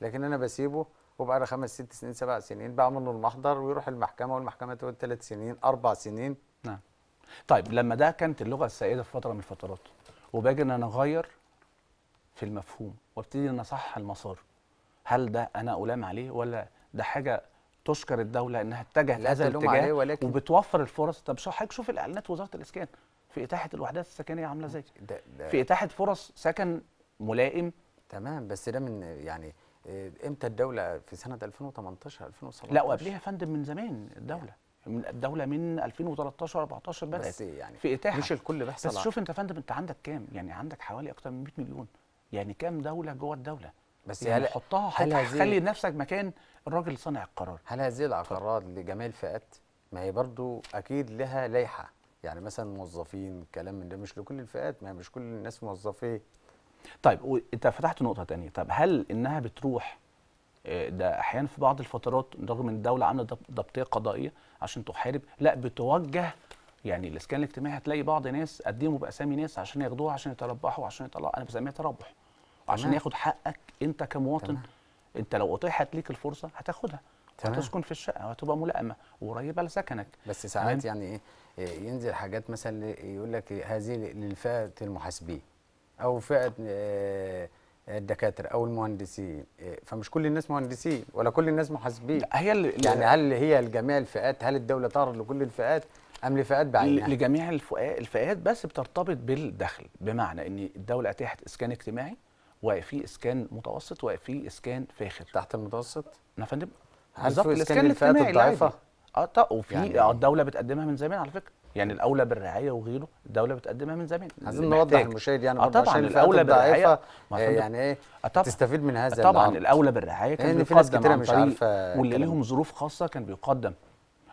لكن انا بسيبه وبقى خمس ست سنين سبع سنين بعمل له المحضر ويروح المحكمه والمحكمه تقول ثلاث سنين اربع سنين نعم طيب لما ده كانت اللغه السائده في فتره من الفترات وباجي ان انا اغير في المفهوم وابتدي ان اصحح المسار هل ده انا الام عليه ولا ده حاجه تشكر الدوله انها اتجهت لهذا الاتجاه ولكن وبتوفر الفرص طب شو حضرتك شوف الاعلانات وزاره الاسكان في اتاحه الوحدات السكنيه عامله ازاي في اتاحه فرص سكن ملائم تمام بس ده من يعني آه، امتى الدوله في سنه 2018 2017 لا وقبلها يا فندم من زمان الدوله يعني. من الدوله من 2013 14 بدات بس يعني في اتاحه مش الكل بيحصل بس شوف انت يا فندم انت عندك كام يعني عندك حوالي اكتر من 100 مليون يعني كام دوله جوه الدوله بس يعني هل حطها هل هذه خلي نفسك مكان الراجل صانع القرار هل هذه العقارات لجميع الفئات ما هي برضو اكيد لها لائحه يعني مثلا موظفين كلام من ده مش لكل الفئات ما مش كل الناس موظفه طيب وانت فتحت نقطه تانية طب هل انها بتروح آه، ده احيانا في بعض الفترات رغم ان الدوله عامله ضبطيه قضائيه عشان تحارب لا بتوجه يعني الاسكان الاجتماعي هتلاقي بعض ناس قدموا باسامي ناس عشان ياخدوها عشان يتربحوا عشان يطلعوا انا بسميها تربح عشان ياخد حقك انت كمواطن تمام. انت لو اتيحت ليك الفرصه هتاخدها تمام. هتسكن في الشقه وهتبقى ملائمه وقريبه لسكنك بس ساعات يعني ايه ينزل حاجات مثلا يقول لك هذه للفئه المحاسبين او فئه آه، الدكاتره او المهندسين إيه، فمش كل الناس مهندسين ولا كل الناس محاسبين هي يعني هل هي لجميع الفئات هل الدوله تعرض لكل الفئات ام لفئات بعينها لجميع الفئات بس بترتبط بالدخل بمعنى ان الدوله اتاحت اسكان اجتماعي وفي اسكان متوسط وفي اسكان فاخر تحت المتوسط يا فندم بالظبط الاسكان الاجتماعي الضعيفه اه طب وفي يعني الدوله آه، بتقدمها من زمان على فكره يعني الاولى بالرعايه وغيره الدوله بتقدمها من زمان عايزين نوضح للمشاهد يعني آه طبعا عشان الاولى بالرعايه آه، آه، يعني ايه طبعا تستفيد من هذا طبعا الاولى بالرعايه كان يعني في ناس مش عارفه واللي ليهم ظروف خاصه كان بيقدم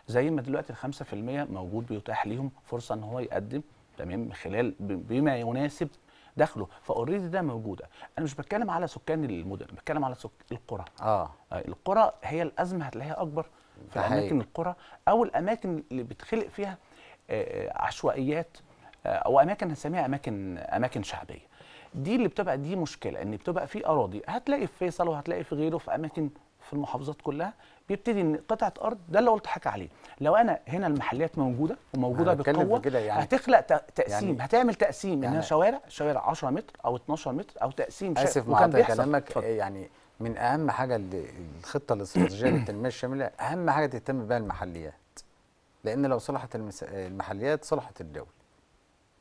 زي ما دلوقتي ال 5% موجود بيتاح ليهم فرصه ان هو يقدم تمام خلال بما يناسب دخله فاوريدي ده موجوده انا مش بتكلم على سكان المدن بتكلم على سك... القرى آه. اه القرى هي الازمه هتلاقيها اكبر في اماكن القرى او الاماكن اللي بتخلق فيها آه، آه، عشوائيات او اماكن هنسميها اماكن اماكن شعبيه دي اللي بتبقى دي مشكله ان بتبقى في اراضي هتلاقي في فيصل وهتلاقي في غيره في اماكن في المحافظات كلها بيبتدي ان قطعه ارض ده اللي قلت حكى عليه لو انا هنا المحليات موجوده وموجوده بالقوه يعني هتخلق تقسيم يعني هتعمل تقسيم يعني, يعني انها شوارع شوارع 10 متر او 12 متر او تقسيم اسف مع كلامك إيه يعني من اهم حاجه الخطه الاستراتيجيه للتنميه الشامله اهم حاجه تهتم بها المحليات لان لو صلحت المحليات صلحت الدوله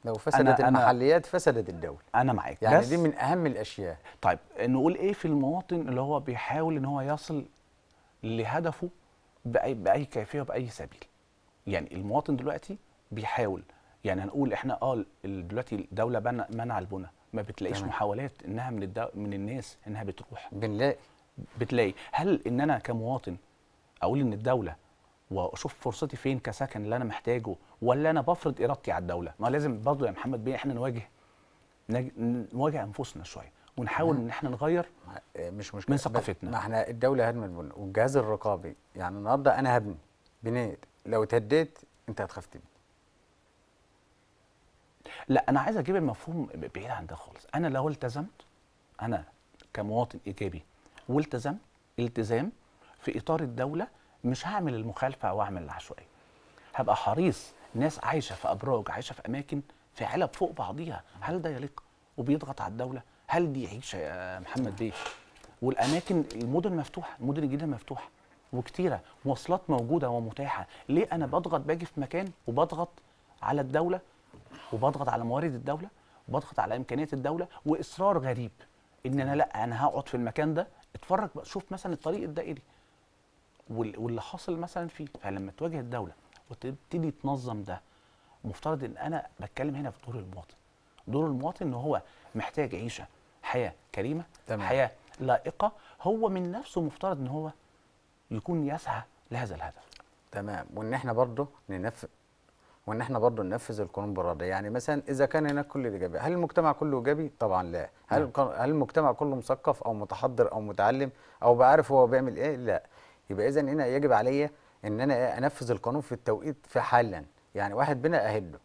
لو فسدت أنا المحليات فسدت الدولة أنا معاك يعني بس دي من أهم الأشياء طيب نقول إيه في المواطن اللي هو بيحاول إن هو يصل لهدفه بأي, بأي كيفية وبأي سبيل يعني المواطن دلوقتي بيحاول يعني هنقول احنا اه دلوقتي الدوله منع البنى ما بتلاقيش تمام. محاولات انها من الدو... من الناس انها بتروح بنلاقي بتلاقي هل ان انا كمواطن اقول ان الدوله واشوف فرصتي فين كسكن اللي انا محتاجه ولا انا بفرض ارادتي على الدوله ما لازم برضه يا محمد بيه احنا نواجه نواجه انفسنا شويه ونحاول ان احنا نغير آه، مش مشكله من ثقافتنا ما احنا الدوله هدمت البن والجهاز الرقابي يعني النهارده انا هبني بنيت لو اتهديت انت هتخاف تبني لا انا عايز اجيب المفهوم بعيد عن ده خالص انا لو التزمت انا كمواطن ايجابي والتزمت التزام في اطار الدوله مش هعمل المخالفه او اعمل العشوائيه هبقى حريص ناس عايشه في ابراج عايشه في اماكن في علب فوق بعضيها هل ده يليق وبيضغط على الدوله هل دي عيشه يا محمد بيه والاماكن المدن مفتوحه المدن الجديده مفتوحه وكتيره مواصلات موجوده ومتاحه ليه انا بضغط باجي في مكان وبضغط على الدوله وبضغط على موارد الدوله وبضغط على امكانيات الدوله واصرار غريب ان انا لا انا هقعد في المكان ده اتفرج بقى شوف مثلا الطريق الدائري واللي حاصل مثلا فيه فلما تواجه الدوله وتبتدي تنظم ده مفترض ان انا بتكلم هنا في دور المواطن دور المواطن ان هو محتاج عيشه حياه كريمه تمام. حياه لائقه هو من نفسه مفترض ان هو يكون يسعى لهذا الهدف تمام وان احنا برضه ننفذ وان احنا برضه ننفذ القانون بالرده يعني مثلا اذا كان هناك كل الايجابيات هل المجتمع كله ايجابي طبعا لا هل نعم. هل المجتمع كله مثقف او متحضر او متعلم او بعرف هو بيعمل ايه لا يبقى اذا هنا يجب عليا ان انا انفذ القانون في التوقيت في حالا يعني واحد بنا اهله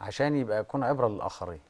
عشان يبقى يكون عبره للاخرين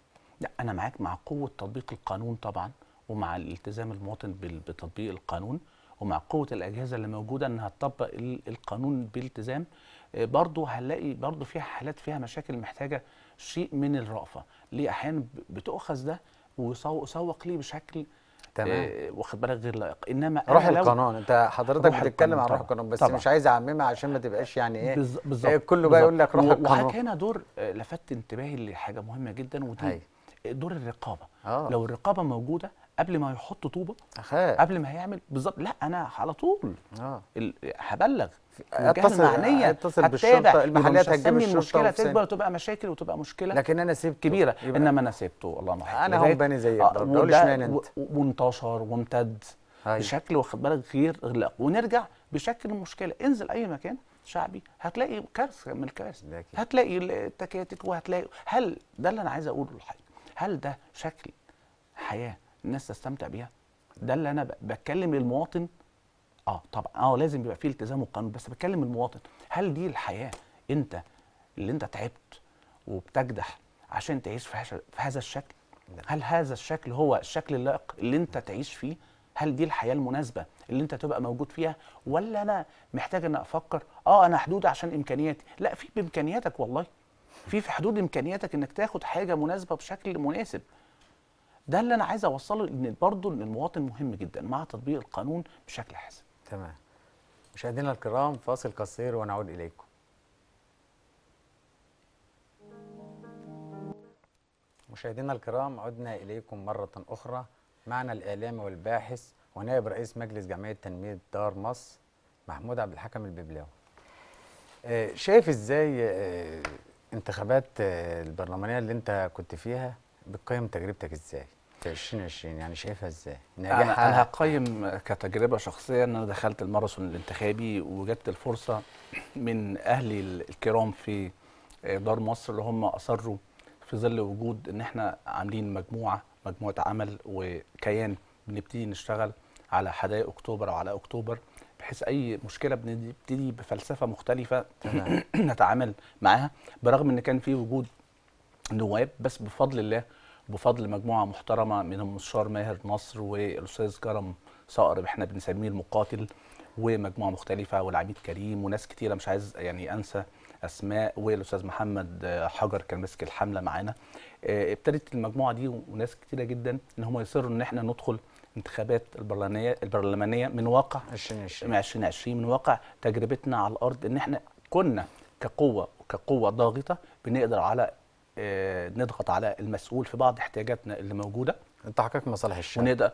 لا انا معاك مع قوه تطبيق القانون طبعا ومع الالتزام المواطن بتطبيق القانون ومع قوه الاجهزه اللي موجوده انها تطبق القانون بالتزام آه، برضه هنلاقي برضه فيها حالات فيها مشاكل محتاجه شيء من الرأفه ليه احيانا بتؤخذ ده ويسوق ليه بشكل تمام إيه، واخد بالك غير لائق انما روح القانون انت حضرتك بتتكلم عن روح القانون بس طبعا. مش عايز اعممها عشان ما تبقاش يعني ايه بالظبط إيه، كله بقى يقول لك روح القانون وحضرتك هنا دور آه، لفت انتباهي لحاجه مهمه جدا ودي دور الرقابه أوه. لو الرقابه موجوده قبل ما يحط طوبه أخير. قبل ما هيعمل بالظبط لا انا على طول آه. هبلغ اتصل معنيا اتصل بالشرطه المحليه هتجيب الشرطه المشكله تكبر وتبقى مشاكل وتبقى مشكله لكن انا سبته كبيره انما انا سيبته الله محمد انا هو بني زيك آه برضه انت وانتشر وامتد أيوه. بشكل واخد بالك غير اغلاق ونرجع بشكل المشكله انزل اي مكان شعبي هتلاقي كارثه من الكوارث هتلاقي التكاتك وهتلاقي هل ده اللي انا عايز اقوله للحقيقه هل ده شكل حياه الناس تستمتع بيها ده اللي انا بتكلم المواطن اه طبعا اه لازم يبقى في التزام وقانون بس بتكلم المواطن هل دي الحياه انت اللي انت تعبت وبتجدح عشان تعيش في, في هذا الشكل نعم. هل هذا الشكل هو الشكل اللائق اللي انت تعيش فيه هل دي الحياه المناسبه اللي انت تبقى موجود فيها ولا انا محتاج ان افكر اه انا حدود عشان امكانياتي لا في بامكانياتك والله في في حدود امكانياتك انك تاخد حاجه مناسبه بشكل مناسب ده اللي انا عايز اوصله ان برضه ان المواطن مهم جدا مع تطبيق القانون بشكل حسن تمام مشاهدينا الكرام فاصل قصير ونعود اليكم مشاهدينا الكرام عدنا اليكم مره اخرى معنا الاعلامي والباحث ونائب رئيس مجلس جمعيه تنميه دار مصر محمود عبد الحكم الببلاوي آه، شايف ازاي آه، انتخابات آه، البرلمانيه اللي انت كنت فيها بتقيم تجربتك ازاي 2020 يعني شايفها ازاي؟ نجاحها انا هقيم كتجربه شخصيه ان انا دخلت الماراثون الانتخابي وجدت الفرصه من اهلي الكرام في آه، دار مصر اللي هم اصروا في ظل وجود ان احنا عاملين مجموعه مجموعه عمل وكيان بنبتدي نشتغل على حدائق اكتوبر او على اكتوبر بحيث اي مشكله بنبتدي بفلسفه مختلفه [clears throat] نتعامل معاها برغم ان كان في وجود نواب بس بفضل الله بفضل مجموعه محترمه من المستشار ماهر نصر والاستاذ كرم صقر احنا بنسميه المقاتل ومجموعه مختلفه والعميد كريم وناس كتيره مش عايز يعني انسى اسماء والاستاذ محمد حجر كان ماسك الحمله معانا آه، ابتدت المجموعه دي وناس كتيره جدا ان هم يصروا ان احنا ندخل انتخابات البرلمانيه البرلمانيه من واقع 2020 من 2020 من واقع تجربتنا على الارض ان احنا كنا كقوه كقوه ضاغطه بنقدر على آه، نضغط على المسؤول في بعض احتياجاتنا اللي موجوده انت حضرتك مصالح الشعب ونقدر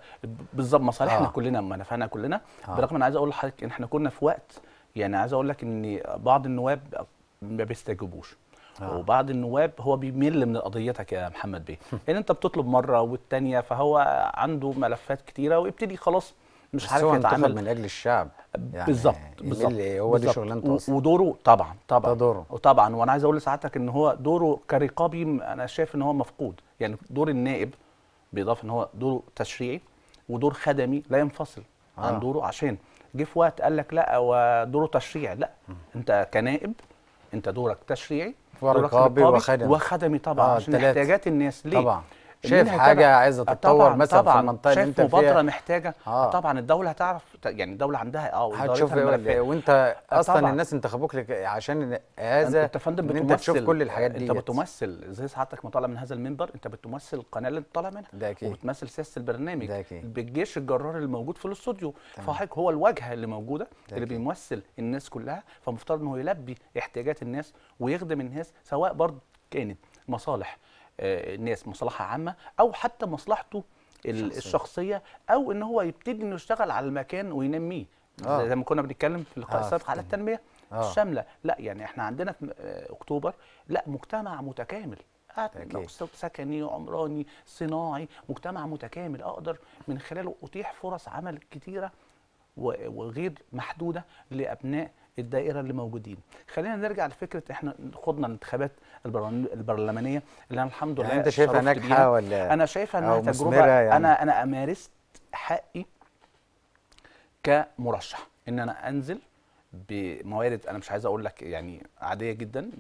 بالظبط مصالحنا آه. كلنا نفعنا كلنا آه. برغم انا عايز اقول لحضرتك ان احنا كنا في وقت يعني عايز اقول لك ان بعض النواب ما بيستجيبوش آه. وبعض النواب هو بيمل من قضيتك يا محمد بيه لان [laughs] انت بتطلب مره والتانيه فهو عنده ملفات كتيره ويبتدي خلاص مش عارف يتعامل من اجل الشعب يعني بالظبط بالظبط هو دي شغلانته اصلا ودوره طبعا طبعا ده دوره طبعا وانا عايز اقول لسعادتك ان هو دوره كرقابي انا شايف ان هو مفقود يعني دور النائب بالاضافه ان هو دوره تشريعي ودور خدمي لا ينفصل آه. عن دوره عشان جه في وقت قال لك لا ودوره تشريعي لا م. انت كنائب انت دورك تشريعي ورقابي وخدمي وخدمي طبعا آه عشان احتياجات الناس ليه طبعا شايف حاجه عايزه تتطور مثلا في المنطقه اللي انت فيها مبادره محتاجه آه. طبعا الدوله هتعرف يعني الدوله عندها اه هتشوف ايه وانت آه، اصلا طبعا. الناس انتخبوك لك عشان هذا انت فندم بتمثل انت تشوف كل الحاجات دي آه، انت بتمثل زي سعادتك ما طالع من هذا المنبر انت بتمثل القناه اللي انت طالع منها ده اكيد وبتمثل سياسه البرنامج ده اكيد بالجيش الجرار اللي موجود في الاستوديو فحضرتك هو الواجهه اللي موجوده اللي بيمثل الناس كلها فمفترض ان هو يلبي احتياجات الناس ويخدم الناس سواء برضه كانت مصالح الناس مصلحه عامه او حتى مصلحته الشخصية. الشخصيه او ان هو يبتدي انه يشتغل على المكان وينميه آه. زي ما كنا بنتكلم في اللقاء السابق آه. على آه. التنميه آه. الشامله لا يعني احنا عندنا في آه، اكتوبر لا مجتمع متكامل أكيد. سكني عمراني صناعي مجتمع متكامل اقدر من خلاله اتيح فرص عمل كتيره وغير محدوده لابناء الدائره اللي موجودين خلينا نرجع لفكره احنا خضنا الانتخابات البرلمانيه اللي انا الحمد لله يعني انت شايفها ناجحه ولا انا شايفها انها تجربه يعني. انا انا مارست حقي كمرشح ان انا انزل بموارد انا مش عايز اقول لك يعني عاديه جدا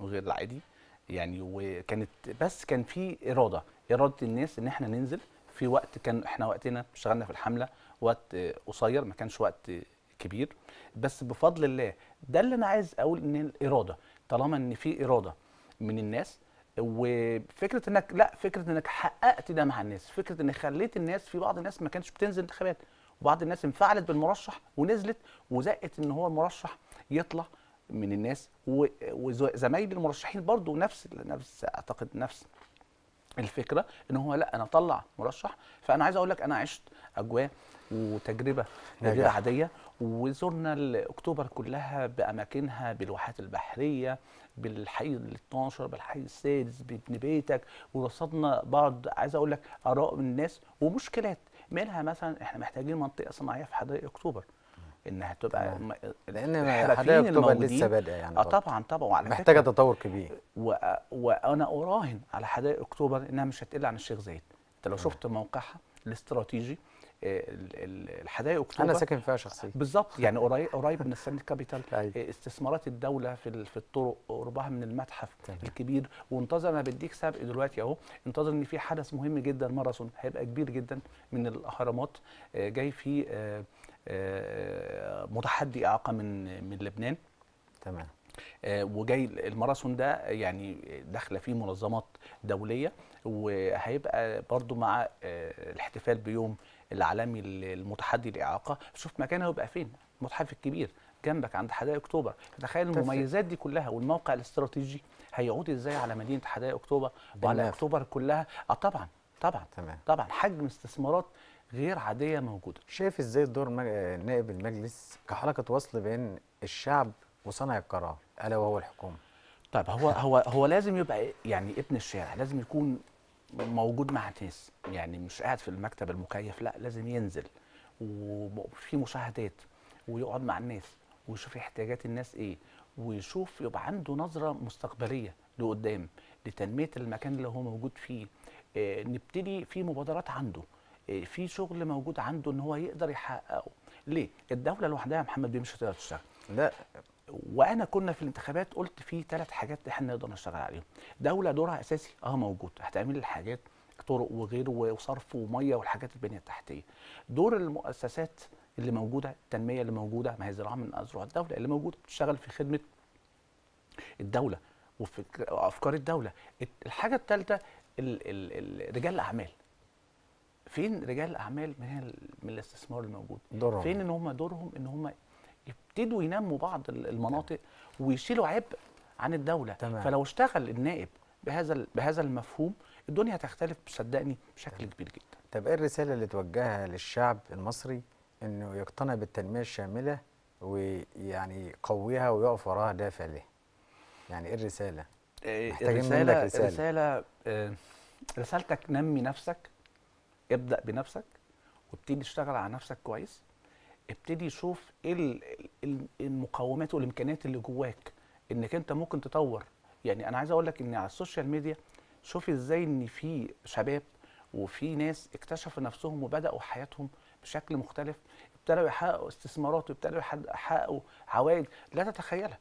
غير العادي يعني وكانت بس كان في اراده اراده الناس ان احنا ننزل في وقت كان احنا وقتنا اشتغلنا في الحمله وقت قصير ما كانش وقت كبير بس بفضل الله ده اللي انا عايز اقول ان الاراده طالما ان في اراده من الناس وفكره انك لا فكره انك حققت ده مع الناس فكره انك خليت الناس في بعض الناس ما كانتش بتنزل انتخابات وبعض الناس انفعلت بالمرشح ونزلت وزقت ان هو المرشح يطلع من الناس وزمايلي المرشحين برضو نفس نفس اعتقد نفس الفكره ان هو لا انا اطلع مرشح فانا عايز اقول لك انا عشت اجواء وتجربه غير عاديه وزرنا اكتوبر كلها باماكنها بالواحات البحريه بالحي ال 12 بالحي السادس بابن بيتك ورصدنا بعض عايز اقول لك اراء من الناس ومشكلات منها مثلا احنا محتاجين منطقه صناعيه في حدائق اكتوبر انها تبقى م... لان حدائق اكتوبر لسه بادئه يعني اه طبعا طبعا وعلى محتاجه تطور كبير و... وانا اراهن على حدائق اكتوبر انها مش هتقل عن الشيخ زايد انت لو شفت موقعها الاستراتيجي الحدائق اكتوبر انا ساكن فيها شخصيا بالظبط يعني قريب قريب من السند كابيتال أيوة. استثمارات الدوله في في الطرق قربها من المتحف الكبير وانتظر انا بديك سابق دلوقتي اهو انتظر ان في حدث مهم جدا ماراثون هيبقى كبير جدا من الاهرامات آه، جاي في آه، آه، متحدي اعاقه من من لبنان تمام وجاي الماراثون ده يعني داخله فيه منظمات دوليه وهيبقى برضو مع الاحتفال بيوم العالمي المتحدي للاعاقه شوف مكانه يبقى فين المتحف الكبير جنبك عند حدائق اكتوبر تخيل المميزات دي كلها والموقع الاستراتيجي هيعود ازاي على مدينه حدائق اكتوبر وعلى اكتوبر كلها اه طبعا طبعا تمام. طبعا حجم استثمارات غير عاديه موجوده شايف ازاي دور مج... نائب المجلس كحلقه وصل بين الشعب وصانع القرار الا وهو الحكومه طيب هو هو هو لازم يبقى يعني ابن الشارع لازم يكون موجود مع ناس يعني مش قاعد في المكتب المكيف لا لازم ينزل وفي مشاهدات ويقعد مع الناس ويشوف احتياجات الناس ايه ويشوف يبقى عنده نظره مستقبليه لقدام لتنميه المكان اللي هو موجود فيه آه نبتدي في مبادرات عنده آه في شغل موجود عنده ان هو يقدر يحققه ليه الدوله لوحدها يا محمد دي مش هتقدر تشتغل لا وانا كنا في الانتخابات قلت في ثلاث حاجات احنا نقدر نشتغل عليهم دوله دورها اساسي اه موجود هتعمل الحاجات طرق وغيره وصرف وميه والحاجات البنيه التحتيه دور المؤسسات اللي موجوده التنميه اللي موجوده ما هي زراعه من ازرع الدوله اللي موجوده بتشتغل في خدمه الدوله وفي افكار الدوله الحاجه الثالثه رجال الاعمال فين رجال الاعمال من من الاستثمار الموجود دورهم. فين ان هم دورهم ان هم يبتدوا ينموا بعض المناطق ويشيلوا عبء عن الدوله تمام. فلو اشتغل النائب بهذا بهذا المفهوم الدنيا هتختلف صدقني بشكل كبير جدا طب ايه الرساله اللي توجهها للشعب المصري انه يقتنع بالتنميه الشامله ويعني يقويها ويقف وراها دافع ليه يعني ايه الرساله إيه، محتاجين منك رساله رساله آه، رسالتك نمي نفسك ابدا بنفسك وابتدي اشتغل على نفسك كويس ابتدي شوف ايه المقومات والامكانيات اللي جواك انك انت ممكن تطور يعني انا عايز اقول لك ان على السوشيال ميديا شوف ازاي ان في شباب وفي ناس اكتشفوا نفسهم وبداوا حياتهم بشكل مختلف ابتدوا يحققوا استثمارات وابتدوا يحققوا عوائد لا تتخيلها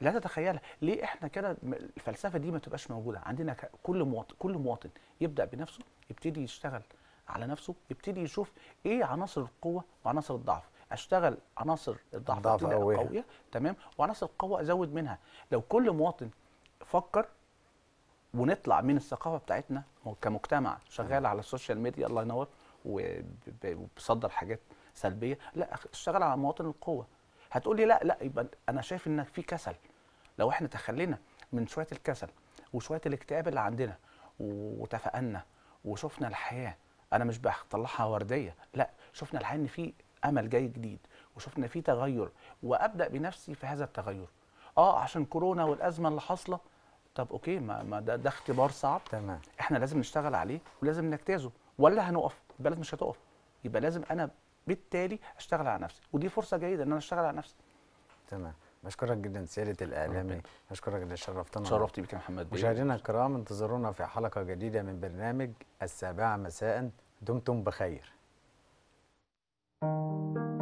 لا تتخيلها ليه احنا كده الفلسفه دي ما تبقاش موجوده عندنا كل مواطن كل مواطن يبدا بنفسه يبتدي يشتغل على نفسه يبتدي يشوف ايه عناصر القوه وعناصر الضعف اشتغل عناصر الضعف القويه قويه تمام وعناصر القوه ازود منها لو كل مواطن فكر ونطلع من الثقافه بتاعتنا كمجتمع شغال على السوشيال ميديا الله ينور وبصدر حاجات سلبيه لا اشتغل على مواطن القوه هتقول لي لا لا يبقى انا شايف ان في كسل لو احنا تخلينا من شويه الكسل وشويه الاكتئاب اللي عندنا وتفائلنا وشفنا الحياه انا مش بطلعها ورديه لا شفنا الحقيقه ان في امل جاي جديد وشفنا في تغير وابدا بنفسي في هذا التغير اه عشان كورونا والازمه اللي حاصله طب اوكي ما, ما ده, ده اختبار صعب تمام احنا لازم نشتغل عليه ولازم نجتازه ولا هنقف البلد مش هتقف يبقى لازم انا بالتالي اشتغل على نفسي ودي فرصه جيده ان انا اشتغل على نفسي تمام بشكرك جدا سيادة الإعلامي بشكرك جدا شرفتنا شرفت بك يا محمد مشاهدينا الكرام انتظرونا في حلقة جديدة من برنامج السابعة مساء دمتم بخير. Thank